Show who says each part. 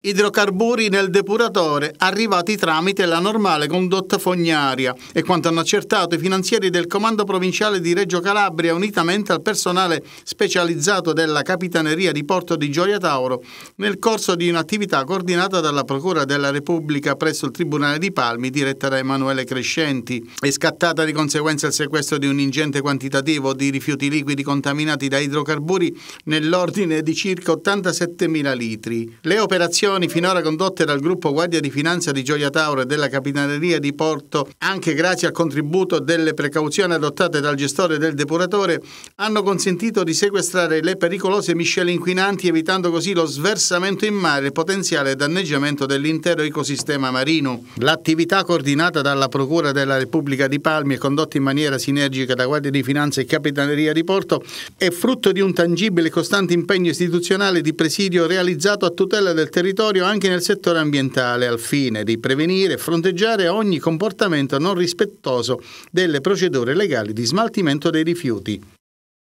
Speaker 1: idrocarburi nel depuratore arrivati tramite la normale condotta fognaria e quanto hanno accertato i finanzieri del Comando Provinciale di Reggio Calabria unitamente al personale specializzato della Capitaneria di Porto di Gioia Tauro nel corso di un'attività coordinata dalla Procura della Repubblica presso il Tribunale di Palmi diretta da Emanuele Crescenti. È scattata di conseguenza il sequestro di un ingente quantitativo di rifiuti liquidi contaminati da idrocarburi nell'ordine di circa 87.000 litri. Le operazioni operazioni finora condotte dal gruppo Guardia di Finanza di Gioia Tauro e della Capitaneria di Porto, anche grazie al contributo delle precauzioni adottate dal gestore del depuratore, hanno consentito di sequestrare le pericolose miscele inquinanti evitando così lo sversamento in mare e il potenziale danneggiamento dell'intero ecosistema marino. L'attività coordinata dalla Procura della Repubblica di Palmi e condotta in maniera sinergica da Guardia di Finanza e Capitaneria di Porto è frutto di un tangibile e costante impegno istituzionale di presidio realizzato a tutela del territorio territorio anche nel settore ambientale al fine di prevenire e fronteggiare ogni comportamento non rispettoso delle procedure legali di smaltimento dei rifiuti.